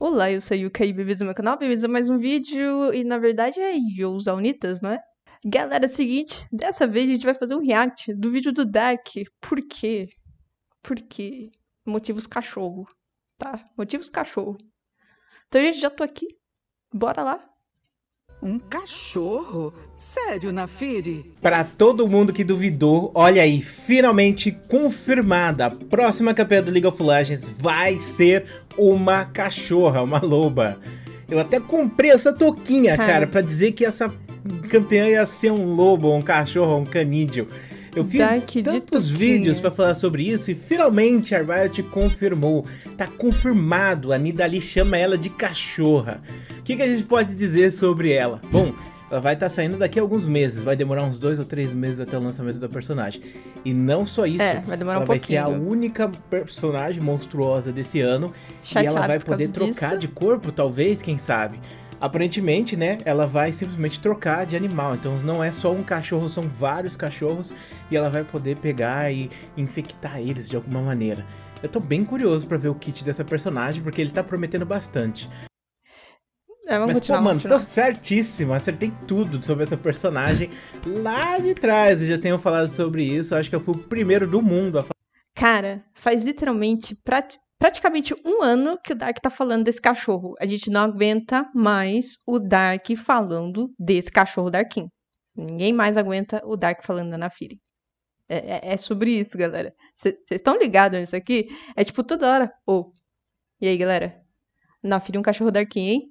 Olá, eu sou Yuka e bem-vindos ao meu canal, bem-vindos a mais um vídeo, e na verdade é os Unitas, não é? Galera, é seguinte, dessa vez a gente vai fazer um react do vídeo do Dark, por quê? Por quê? motivos cachorro, tá? Motivos cachorro. Então, gente, já tô aqui, bora lá um cachorro? Sério, Nafiri? Para todo mundo que duvidou, olha aí, finalmente confirmada. A próxima campeã do League of Legends vai ser uma cachorra, uma loba. Eu até comprei essa touquinha, é. cara, cara para dizer que essa campeã ia ser um lobo, um cachorro, um canídeo. Eu fiz Daqui tantos vídeos para falar sobre isso e finalmente a Riot confirmou. Tá confirmado, a Nidali chama ela de cachorra. O que, que a gente pode dizer sobre ela? Bom, ela vai estar tá saindo daqui a alguns meses, vai demorar uns dois ou três meses até o lançamento da personagem. E não só isso, é, vai demorar ela um vai pouquinho. ser a única personagem monstruosa desse ano. Chateado e ela vai poder trocar disso. de corpo, talvez, quem sabe aparentemente, né, ela vai simplesmente trocar de animal. Então não é só um cachorro, são vários cachorros e ela vai poder pegar e infectar eles de alguma maneira. Eu tô bem curioso para ver o kit dessa personagem, porque ele tá prometendo bastante. É, Mas, pô, mano, continuar. tô certíssimo. Acertei tudo sobre essa personagem lá de trás. Eu já tenho falado sobre isso. Acho que eu fui o primeiro do mundo a falar. Cara, faz literalmente prati praticamente um ano que o Dark tá falando desse cachorro. A gente não aguenta mais o Dark falando desse cachorro Darkin. Ninguém mais aguenta o Dark falando da Nafiri. É, é, é, sobre isso, galera. Vocês estão ligados nisso aqui? É tipo toda hora. Ô, oh. e aí, galera? Nafiri é um cachorro Darkin, hein?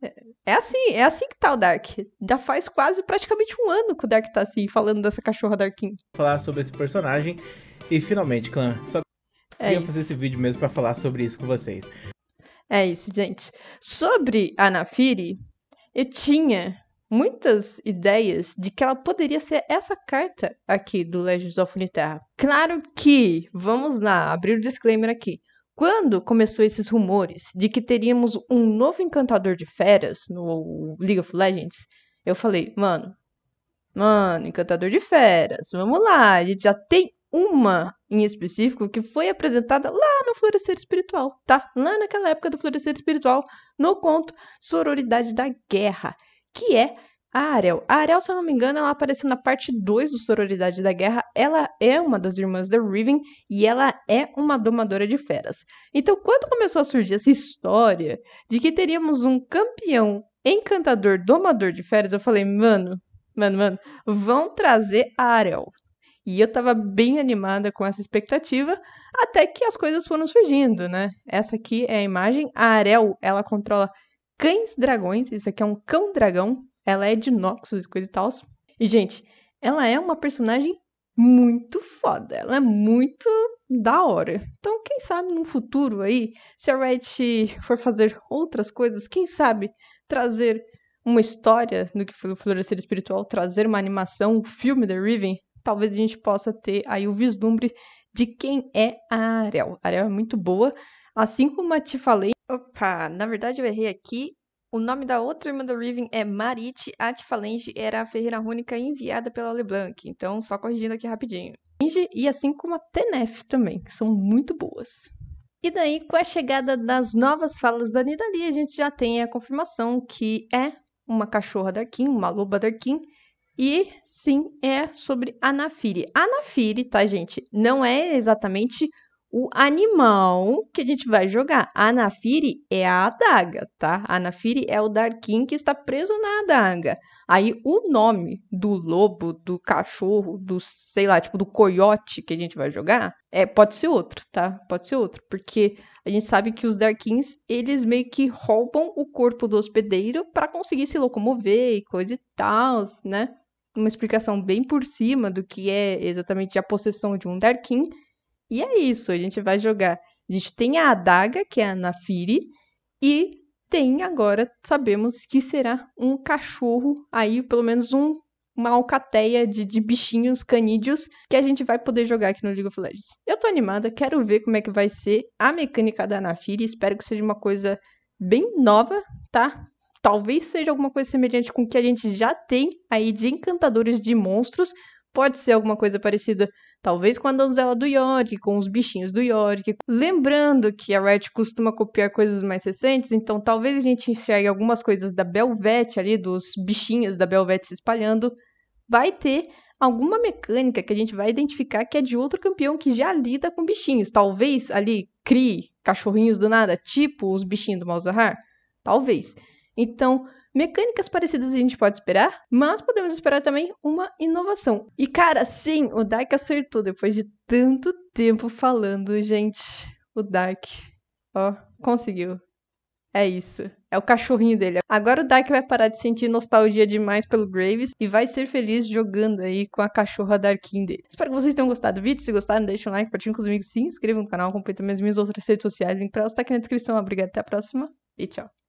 É, é assim, é assim que tá o Dark. Já faz quase praticamente um ano que o Dark tá assim, falando dessa cachorra Darkin. Falar sobre esse personagem. E finalmente, clã, só é eu ia fazer esse vídeo mesmo para falar sobre isso com vocês. É isso, gente. Sobre a Nafiri, eu tinha muitas ideias de que ela poderia ser essa carta aqui do Legends of Runeterra. Claro que, vamos lá, abrir o um disclaimer aqui. Quando começou esses rumores de que teríamos um novo encantador de feras no League of Legends, eu falei, mano, mano, encantador de feras, vamos lá, a gente já tem uma em específico que foi apresentada lá no Florescer Espiritual, tá? Lá naquela época do Florescer Espiritual, no conto Sororidade da Guerra, que é a Ariel. A Ariel, se eu não me engano, ela apareceu na parte 2 do Sororidade da Guerra. Ela é uma das irmãs da Riven e ela é uma domadora de feras. Então, quando começou a surgir essa história de que teríamos um campeão encantador domador de feras, eu falei, mano, mano, mano, vão trazer a Ariel. E eu estava bem animada com essa expectativa, até que as coisas foram surgindo, né? Essa aqui é a imagem. A Arel, ela controla cães dragões. Isso aqui é um cão dragão. Ela é de Noxus e coisa e tal. E, gente, ela é uma personagem muito foda. Ela é muito da hora. Então, quem sabe no futuro aí, se a Riot for fazer outras coisas, quem sabe trazer uma história do que foi o Florescer Espiritual, trazer uma animação, um filme da Riven, talvez a gente possa ter aí o vislumbre de quem é a Ariel. A Ariel é muito boa, assim como a te falei. Opa, na verdade eu errei aqui. O nome da outra irmã do Riven é Marit. A Tifalange era a ferreira rúnica enviada pela LeBlanc. Então, só corrigindo aqui rapidinho. E assim como a Tenef também, que são muito boas. E daí, com a chegada das novas falas da Nidalee, a gente já tem a confirmação que é uma cachorra da Arkin, uma loba da Arkin, e sim, é sobre Anafiri. Anafiri, tá, gente? Não é exatamente o animal que a gente vai jogar. Anafiri é a adaga, tá? Anafiri é o darkin que está preso na adaga. Aí o nome do lobo, do cachorro, do sei lá, tipo do coiote que a gente vai jogar, é pode ser outro, tá? Pode ser outro, porque a gente sabe que os darkins, eles meio que roubam o corpo do hospedeiro para conseguir se locomover e coisa e tal, né? uma explicação bem por cima do que é exatamente a possessão de um Darkin. E é isso, a gente vai jogar. A gente tem a adaga, que é a Nafiri, e tem agora, sabemos que será um cachorro, aí pelo menos um, uma alcateia de, de bichinhos canídeos que a gente vai poder jogar aqui no League of Legends. Eu tô animada, quero ver como é que vai ser a mecânica da Nafiri, espero que seja uma coisa bem nova, tá? talvez seja alguma coisa semelhante com o que a gente já tem aí de encantadores de monstros. Pode ser alguma coisa parecida, talvez com a donzela do Yorick, com os bichinhos do Yorick. Lembrando que a Riot costuma copiar coisas mais recentes, então talvez a gente enxergue algumas coisas da Belvete ali, dos bichinhos da Belvete se espalhando. Vai ter alguma mecânica que a gente vai identificar que é de outro campeão que já lida com bichinhos. Talvez ali crie cachorrinhos do nada, tipo os bichinhos do Malzahar. Talvez. Então, Mecânicas parecidas a gente pode esperar, mas podemos esperar também uma inovação. E cara, sim, o Dark acertou depois de tanto tempo falando, gente. O Dark, ó, conseguiu. É isso. É o cachorrinho dele. Agora o Dark vai parar de sentir nostalgia demais pelo Graves e vai ser feliz jogando aí com a cachorra Darkin dele. Espero que vocês tenham gostado do vídeo. Se gostaram, deixem um like, partilhem com os amigos, se inscrevam no canal, acompanhem também as minhas outras redes sociais. Link pra elas tá aqui na descrição. Obrigado, até a próxima e tchau.